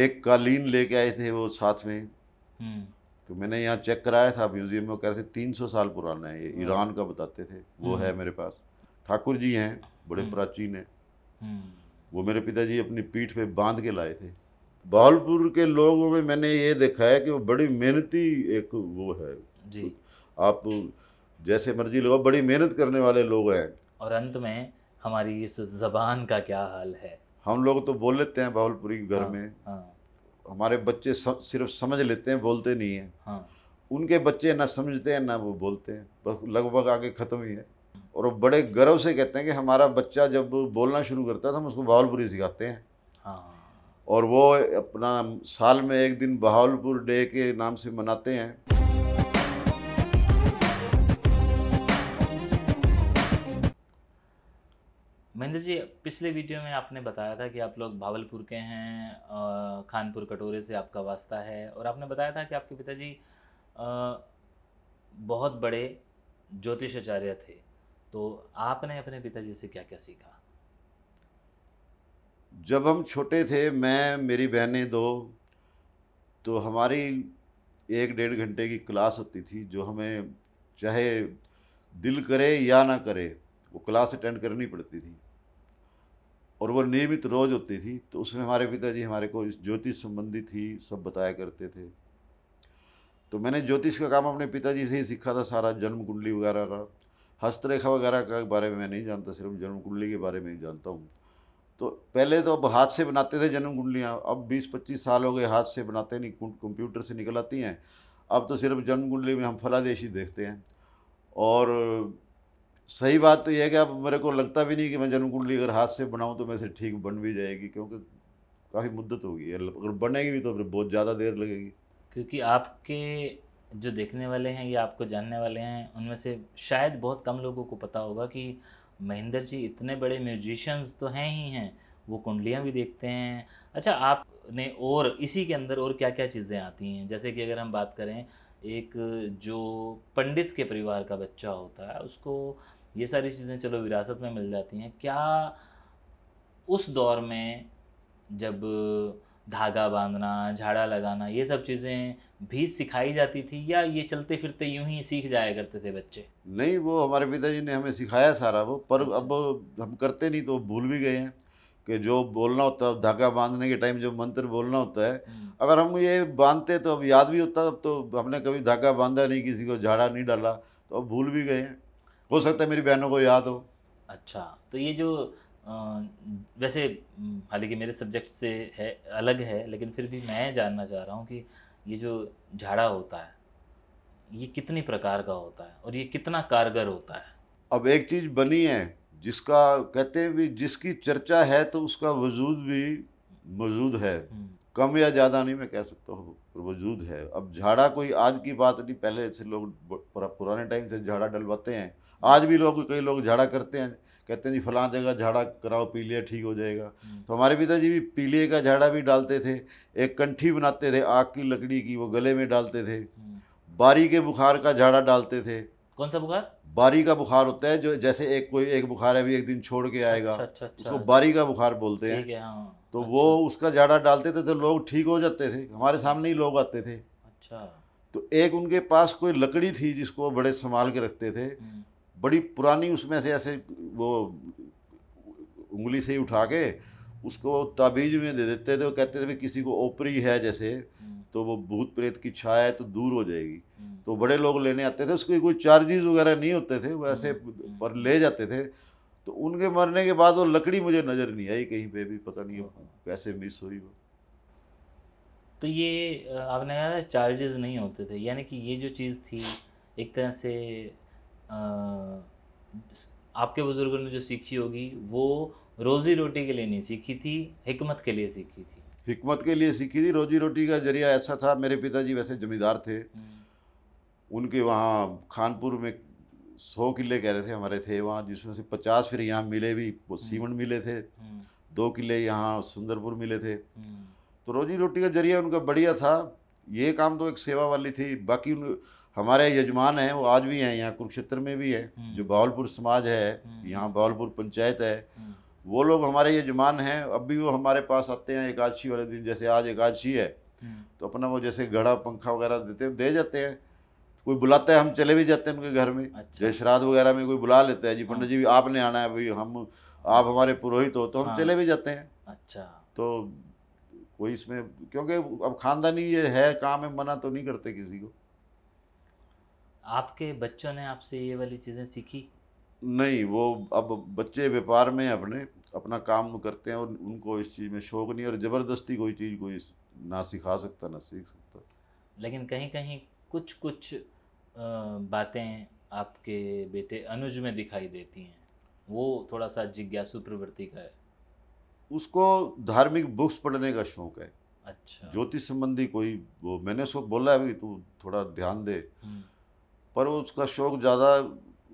एक कालीन लेके आए थे वो साथ में हम्म। तो मैंने यहाँ चेक कराया था म्यूज़ियम में कह रहे थे तीन सौ साल पुराना है ये हाँ। ईरान का बताते थे वो हम्म। है मेरे पास ठाकुर जी हैं बड़े हम्म। प्राचीन हैं वो मेरे पिताजी अपनी पीठ पे बांध के लाए थे बहावलपुर के लोगों में मैंने ये देखा है कि वो बड़ी मेहनती एक वो है जी आप जैसे मर्जी लोग बड़ी मेहनत करने वाले लोग हैं और अंत में हमारी इस जबान का क्या हाल है हम लोग तो बोल लेते हैं बाहुलपुरी के घर हाँ, में हाँ। हमारे बच्चे सिर्फ समझ लेते हैं बोलते नहीं हैं हाँ। उनके बच्चे ना समझते हैं ना वो बोलते हैं बस लगभग आगे ख़त्म ही है और वो बड़े गर्व से कहते हैं कि हमारा बच्चा जब बोलना शुरू करता है तो हम उसको भावलपुरी सिखाते हैं हाँ। और वो अपना साल में एक दिन बाहुलपुर डे के नाम से मनाते हैं महेंद्र जी पिछले वीडियो में आपने बताया था कि आप लोग भावलपुर के हैं खानपुर कटोरे से आपका वास्ता है और आपने बताया था कि आपके पिताजी बहुत बड़े ज्योतिषाचार्य थे तो आपने अपने पिताजी से क्या क्या सीखा जब हम छोटे थे मैं मेरी बहनें दो तो हमारी एक डेढ़ घंटे की क्लास होती थी जो हमें चाहे दिल करे या ना करे वो क्लास अटेंड करनी पड़ती थी और वो नियमित रोज होती थी तो उसमें हमारे पिताजी हमारे को इस ज्योतिष संबंधी थी सब बताया करते थे तो मैंने ज्योतिष का काम अपने पिताजी से ही सीखा था सारा जन्म कुंडली वगैरह का हस्तरेखा वगैरह का बारे में मैं नहीं जानता सिर्फ जन्म कुंडली के बारे में ही जानता हूँ तो पहले तो अब हाथ से बनाते थे जन्म कुंडलियाँ अब 20-25 साल हो गए हाथ से बनाते नहीं कंप्यूटर से निकल आती हैं अब तो सिर्फ जन्म कुंडली में हम फलादेश ही देखते हैं और सही बात तो यह है कि अब मेरे को लगता भी नहीं कि मैं जन्म कुंडली अगर हाथ से बनाऊँ तो मैं से ठीक बन भी जाएगी क्योंकि काफ़ी मुद्दत होगी अगर बनेगी भी तो फिर बहुत ज़्यादा देर लगेगी क्योंकि आपके जो देखने वाले हैं या आपको जानने वाले हैं उनमें से शायद बहुत कम लोगों को पता होगा कि महेंद्र जी इतने बड़े म्यूजिशंस तो हैं ही हैं वो कुंडलियाँ भी देखते हैं अच्छा आपने और इसी के अंदर और क्या क्या चीज़ें आती हैं जैसे कि अगर हम बात करें एक जो पंडित के परिवार का बच्चा होता है उसको ये सारी चीज़ें चलो विरासत में मिल जाती हैं क्या उस दौर में जब धागा बांधना झाड़ा लगाना ये सब चीज़ें भी सिखाई जाती थी या ये चलते फिरते यूं ही सीख जाया करते थे बच्चे नहीं वो हमारे पिताजी ने हमें सिखाया सारा वो पर अच्छा। अब हम करते नहीं तो भूल भी गए हैं कि जो बोलना होता है धागा बांधने के टाइम जो मंत्र बोलना होता है हम्म। अगर हम ये बांधते तो अब याद भी होता अब तो हमने कभी धागा बांधा नहीं किसी को झाड़ा नहीं डाला तो अब भूल भी गए हैं हो सकता है मेरी बहनों को याद हो अच्छा तो ये जो आ, वैसे हम्म, हालांकि मेरे सब्जेक्ट से है अलग है लेकिन फिर भी मैं जानना चाह रहा हूँ कि ये जो झाड़ा होता है ये कितने प्रकार का होता है और ये कितना कारगर होता है अब एक चीज़ बनी है जिसका कहते हैं भी जिसकी चर्चा है तो उसका वजूद भी मौजूद है हम्म। कम या ज़्यादा नहीं मैं कह सकता हूँ वजूद है अब झाड़ा कोई आज की बात नहीं पहले से लोग पुराने टाइम से झाड़ा डलवाते हैं आज भी लोग कई लोग झाड़ा करते हैं कहते हैं जी फलां जगह झाड़ा कराओ पीलिया ठीक हो जाएगा हम्म। तो हमारे पिताजी भी पीलिए का झाड़ा भी डालते थे एक कंठी बनाते थे आग की लकड़ी की वो गले में डालते थे हम्म। बारी के बुखार का झाड़ा डालते थे कौन सा बुखार बारी का बुखार होता है जो जैसे एक कोई एक बुखार अभी एक दिन छोड़ के आएगा अच्छा, अच्छा, अच्छा। उसको बारी का बुखार बोलते हैं हाँ, तो अच्छा। वो उसका झाड़ा डालते थे तो लोग ठीक हो जाते थे हमारे सामने ही लोग आते थे अच्छा तो एक उनके पास कोई लकड़ी थी जिसको बड़े संभाल के रखते थे हम्म। बड़ी पुरानी उसमें से ऐसे वो उंगली से ही उठा के उसको ताबीज में दे देते थे वो कहते थे किसी को ओपरी है जैसे हम्म। तो वो भूत प्रेत की छाया है तो दूर हो जाएगी हम्म। तो बड़े लोग लेने आते थे उसके कोई चार्जेस वगैरह नहीं होते थे वो ऐसे हम्म। पर ले जाते थे तो उनके मरने के बाद वो लकड़ी मुझे नज़र नहीं आई कहीं पे भी पता नहीं कैसे मिस हुई वो तो ये आपने कहा चार्जेस नहीं होते थे यानी कि ये जो चीज़ थी एक तरह से आपके बुज़ुर्गों ने जो सीखी होगी वो रोज़ी रोटी के लिए नहीं सीखी थी हमत के लिए सीखी थी हमत के लिए सीखी थी रोजी रोटी का जरिया ऐसा था मेरे पिताजी वैसे ज़मींदार थे हम्म। उनके वहाँ खानपुर में सौ किले कह रहे थे हमारे थे वहाँ जिसमें से पचास फिर यहाँ मिले भी हम्म। सीमन मिले थे हम्म। दो किले यहाँ सुंदरपुर मिले थे तो रोजी रोटी का जरिया उनका बढ़िया था ये काम तो एक सेवा वाली थी बाकी उन हमारे यजमान हैं वो आज भी हैं यहाँ कुरुक्षेत्र में भी है हम्म। जो बावलपुर समाज है हम्म। यहाँ बावलपुर पंचायत है हम्म। वो लोग हमारे यजमान हैं अब भी वो हमारे पास आते हैं एकादशी वाले दिन जैसे आज एकादशी है तो अपना वो जैसे घड़ा पंखा वगैरह देते हैं दे जाते हैं कोई बुलाता है हम चले भी जाते हैं उनके घर में अच्छा। जैसे श्राद्ध वगैरह में कोई बुला लेता है जी पंडित जी भी हाँ। आपने आना है भाई हम आप हमारे पुरोहित हो तो हम हाँ। चले भी जाते हैं अच्छा तो कोई इसमें क्योंकि अब खानदानी ये है काम है मना तो नहीं करते किसी को आपके बच्चों ने आपसे ये वाली चीज़ें सीखी नहीं वो अब बच्चे व्यापार में अपने अपना काम करते हैं और उनको इस चीज़ में शौक नहीं और ज़बरदस्ती कोई चीज़ कोई ना सिखा सकता ना सीख सकता लेकिन कहीं कहीं कुछ कुछ बातें आपके बेटे अनुज में दिखाई देती हैं वो थोड़ा सा जिज्ञासु प्रवृत्ति का है उसको धार्मिक बुक्स पढ़ने का शौक है अच्छा ज्योतिष संबंधी कोई वो मैंने उसको बोला है भाई तू थोड़ा ध्यान दे हम्म। पर वो उसका शौक ज़्यादा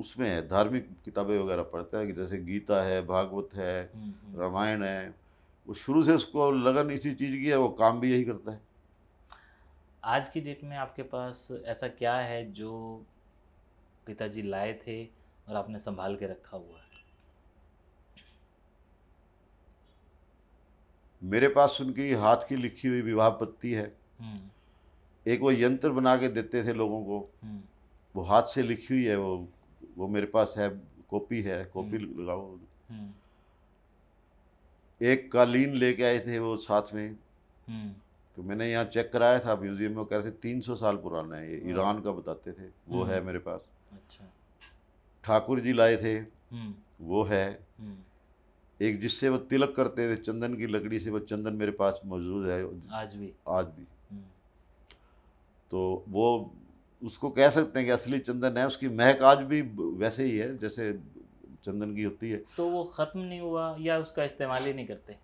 उसमें है धार्मिक किताबें वगैरह पढ़ता है जैसे गीता है भागवत है हम्म, हम्म। रामायण है वो शुरू से उसको लगन इसी चीज़ की है वो काम भी यही करता है आज की डेट में आपके पास ऐसा क्या है जो पिताजी लाए थे और आपने संभाल के रखा हुआ है मेरे पास उनकी हाथ की लिखी हुई विवाह पत्ती है हम्म। एक वो यंत्र बना के देते थे लोगों को वो हाथ से लिखी हुई है वो वो मेरे पास है कॉपी है कॉपी हम्म। लगाओ हम्म। एक कालीन लेके आए थे वो साथ में हम्म। तो मैंने यहाँ चेक कराया था म्यूजियम में कह रहे थे तीन सौ साल पुराना है ये हाँ। ईरान का बताते थे वो है मेरे पास अच्छा ठाकुर जी लाए थे वो है एक जिससे वो तिलक करते थे चंदन की लकड़ी से वो चंदन मेरे पास मौजूद है आज भी आज भी तो वो उसको कह सकते हैं कि असली चंदन है उसकी महक आज भी वैसे ही है जैसे चंदन की होती है तो वो ख़त्म नहीं हुआ या उसका इस्तेमाल ही नहीं करते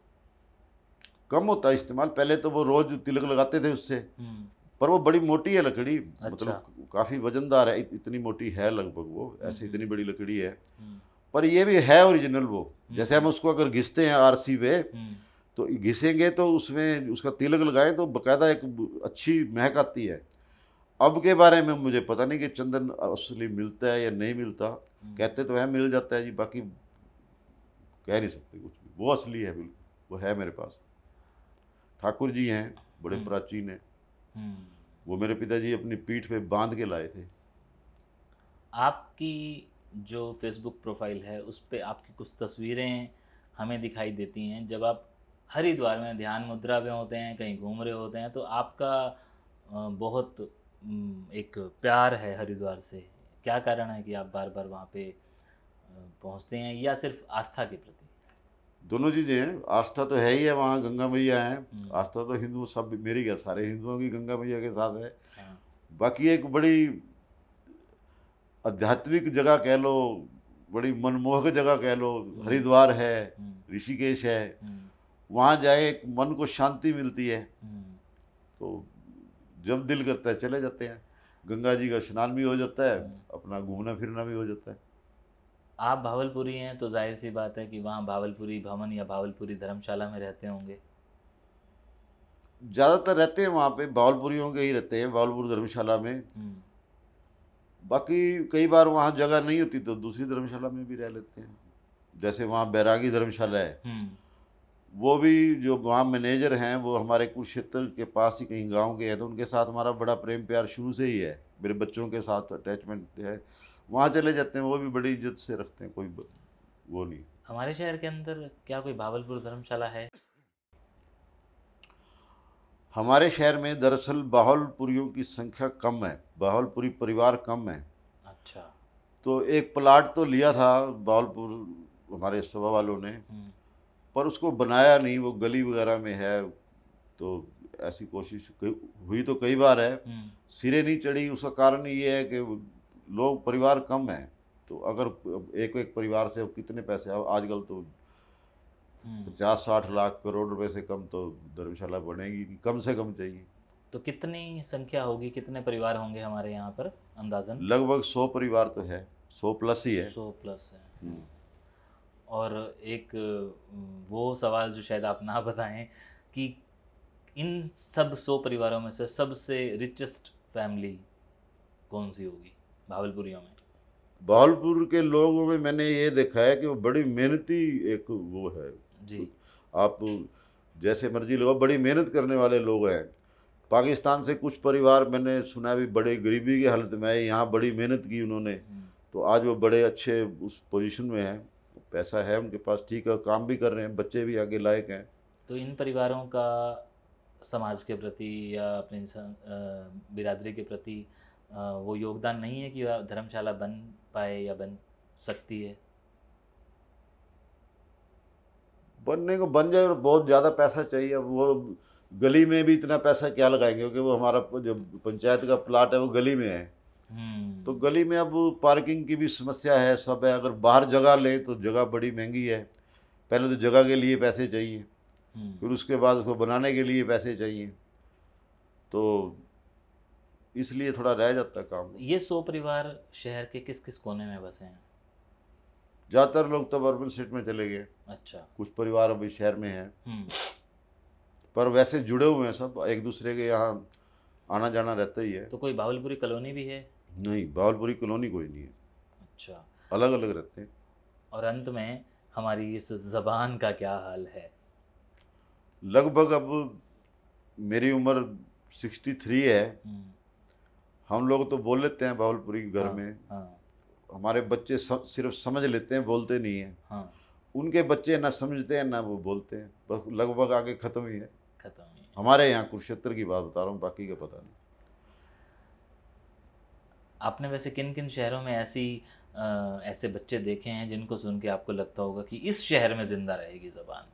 कम होता इस्तेमाल पहले तो वो रोज़ तिलक लगाते थे उससे हम्म। पर वो बड़ी मोटी है लकड़ी मतलब अच्छा। मतलब काफ़ी वजनदार है इतनी मोटी है लगभग वो ऐसे हम्म। इतनी बड़ी लकड़ी है हम्म। पर ये भी है ओरिजिनल वो जैसे हम उसको अगर घिसते हैं आरसी पे तो घिसेंगे तो उसमें उसका तिलक लगाएं तो बकायदा एक अच्छी महक आती है अब के बारे में मुझे पता नहीं कि चंदन असली मिलता है या नहीं मिलता हम्म। कहते तो है मिल जाता है जी बाकी कह नहीं सकते कुछ भी वो असली है बिल्कुल वो है मेरे पास ठाकुर जी हैं बड़े हम्म। प्राचीन हैं हम्म। वो मेरे पिताजी अपनी पीठ पे बांध के लाए थे आपकी जो फेसबुक प्रोफाइल है उस पर आपकी कुछ तस्वीरें हमें दिखाई देती हैं जब आप हरिद्वार में ध्यान मुद्रा में होते हैं कहीं घूम रहे होते हैं तो आपका बहुत हम्म, एक प्यार है हरिद्वार से क्या कारण है कि आप बार बार वहाँ पे पहुँचते हैं या सिर्फ आस्था के प्रति दोनों चीज़ें हैं आस्था तो है ही है वहाँ गंगा मैया है हम्म। आस्था तो हिंदू सब मेरी क्या सारे हिंदुओं की गंगा मैया के साथ है हाँ। बाकी एक बड़ी आध्यात्मिक जगह कह लो बड़ी मनमोहक जगह कह लो हम्म। हरिद्वार है ऋषिकेश है वहाँ जाए एक मन को शांति मिलती है तो जब दिल करता है चले जाते हैं गंगा जी का स्नान भी हो जाता है अपना घूमना फिरना भी हो जाता है आप भावलपुरी हैं तो जाहिर सी बात है कि वहाँ भावलपुरी भवन या भावलपुरी धर्मशाला में रहते होंगे ज़्यादातर रहते हैं वहाँ पे भावलपुरी के ही रहते हैं भावलपुर धर्मशाला में हम्म। बाकी कई बार वहाँ जगह नहीं होती तो दूसरी धर्मशाला में भी रह लेते हैं जैसे वहाँ बैरागी धर्मशाला है हम्म। वो भी जो गांव मैनेजर हैं वो हमारे कुरुक्षेत्र के पास ही कहीं गांव के हैं तो उनके साथ हमारा बड़ा प्रेम प्यार शुरू से ही है मेरे बच्चों के साथ अटैचमेंट है वहाँ चले जाते हैं वो भी बड़ी इज्जत से रखते हैं कोई वो नहीं हमारे शहर के अंदर क्या कोई भावलपुर धर्मशाला है हमारे शहर में दरअसल बाहुलपुरियों की संख्या कम है बाहुलपुरी परिवार कम है अच्छा तो एक प्लाट तो लिया था बाहुलपुर हमारे सभा वालों ने हम्म। पर उसको बनाया नहीं वो गली वगैरह में है तो ऐसी कोशिश हुई तो कई बार है हम्म। सिरे नहीं चढ़ी उसका कारण ये है कि लोग परिवार कम है तो अगर एक एक परिवार से कितने पैसे आजकल तो हम्म। पचास साठ लाख करोड़ रुपए से कम तो धर्मशाला बनेगी कम से कम चाहिए तो कितनी संख्या होगी कितने परिवार होंगे हमारे यहाँ पर अंदाजन लगभग सौ परिवार तो है सौ प्लस ही है सौ प्लस है हम्म। और एक वो सवाल जो शायद आप ना बताएं कि इन सब सौ परिवारों में से सबसे रिचेस्ट फैमिली कौन सी होगी भावलपुरियों में भावलपुर के लोगों में मैंने ये देखा है कि वो बड़ी मेहनती एक वो है जी आप जैसे मर्जी लगाओ बड़ी मेहनत करने वाले लोग हैं पाकिस्तान से कुछ परिवार मैंने सुना भी बड़े गरीबी की हालत में आए यहाँ बड़ी मेहनत की उन्होंने हम्म। तो आज वो बड़े अच्छे उस पोजीशन में हैं पैसा है उनके पास ठीक है काम भी कर रहे हैं बच्चे भी आगे लायक हैं तो इन परिवारों का समाज के प्रति या अपने बिरादरी के प्रति वो योगदान नहीं है कि धर्मशाला बन पाए या बन सकती है बनने को बन जाए और बहुत ज़्यादा पैसा चाहिए अब वो गली में भी इतना पैसा क्या लगाएंगे क्योंकि वो हमारा जो पंचायत का प्लाट है वो गली में है हम्म। तो गली में अब पार्किंग की भी समस्या है सब है अगर बाहर जगह ले तो जगह बड़ी महंगी है पहले तो जगह के लिए पैसे चाहिए हम्म। फिर उसके बाद उसको बनाने के लिए पैसे चाहिए तो इसलिए थोड़ा रह जाता काम ये सो परिवार शहर के किस किस कोने में बसे हैं ज़्यादातर लोग तो अर्बन स्टेट में चले गए अच्छा कुछ परिवार अभी शहर में हैं हम्म। पर वैसे जुड़े हुए हैं सब एक दूसरे के यहाँ आना जाना रहता ही है तो कोई बावलपुरी कॉलोनी भी है नहीं बावलपुरी कॉलोनी कोई नहीं है अच्छा अलग अलग रहते हैं और अंत में हमारी इस जबान का क्या हाल है लगभग अब मेरी उम्र सिक्सटी थ्री है हम्म। हम लोग तो बोल लेते हैं बावलपुरी घर हाँ, में हाँ। हमारे बच्चे सिर्फ समझ लेते हैं बोलते नहीं हैं हाँ। उनके बच्चे ना समझते हैं ना वो बोलते हैं बस लगभग आगे ख़त्म ही है ख़त्म ही है। हमारे यहाँ कुरुक्षेत्र की बात बता रहा हूँ बाकी का पता नहीं आपने वैसे किन किन शहरों में ऐसी आ, ऐसे बच्चे देखे हैं जिनको सुन के आपको लगता होगा कि इस शहर में ज़िंदा रहेगी ज़बान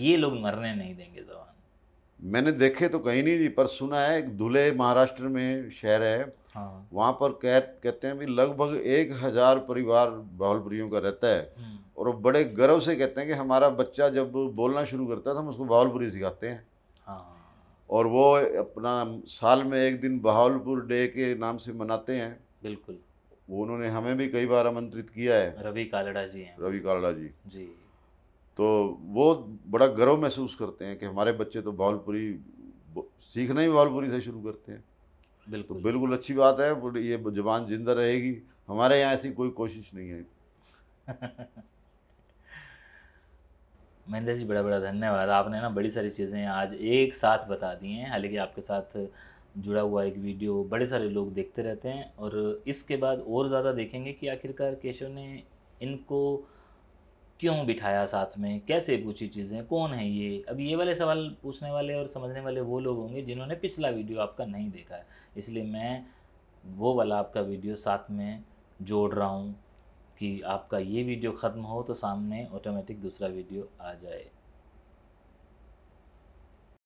ये लोग मरने नहीं देंगे ज़बान मैंने देखे तो कहीं नहीं पर सुना है एक धुले महाराष्ट्र में शहर है हाँ। वहाँ पर कह कहते हैं भी लगभग एक हज़ार परिवार भावलपुरियों का रहता है हम्म। और वो बड़े गर्व से कहते हैं कि हमारा बच्चा जब बोलना शुरू करता है तो हम उसको भावलपुरी सिखाते हैं हाँ। और वो अपना साल में एक दिन बहावलपुर डे के नाम से मनाते हैं बिल्कुल वो उन्होंने हमें भी कई बार आमंत्रित किया है रवि कालड़ा जी हैं रवि कालड़ा जी जी तो वो बड़ा गर्व महसूस करते हैं कि हमारे बच्चे तो भावलपुरी सीखना ही भावलपुरी से शुरू करते हैं बिल्कुल तो बिल्कुल अच्छी बात है ये जबान जिंदा रहेगी हमारे यहाँ ऐसी कोई कोशिश नहीं है महेंद्र जी बड़ा बड़ा धन्यवाद आपने ना बड़ी सारी चीज़ें आज एक साथ बता दी हैं हालांकि आपके साथ जुड़ा हुआ एक वीडियो बड़े सारे लोग देखते रहते हैं और इसके बाद और ज़्यादा देखेंगे कि आखिरकार केशव ने इनको क्यों बिठाया साथ में कैसे पूछी चीज़ें कौन है ये अब ये वाले सवाल पूछने वाले और समझने वाले वो लोग होंगे जिन्होंने पिछला वीडियो आपका नहीं देखा है इसलिए मैं वो वाला आपका वीडियो साथ में जोड़ रहा हूँ कि आपका ये वीडियो ख़त्म हो तो सामने ऑटोमेटिक दूसरा वीडियो आ जाए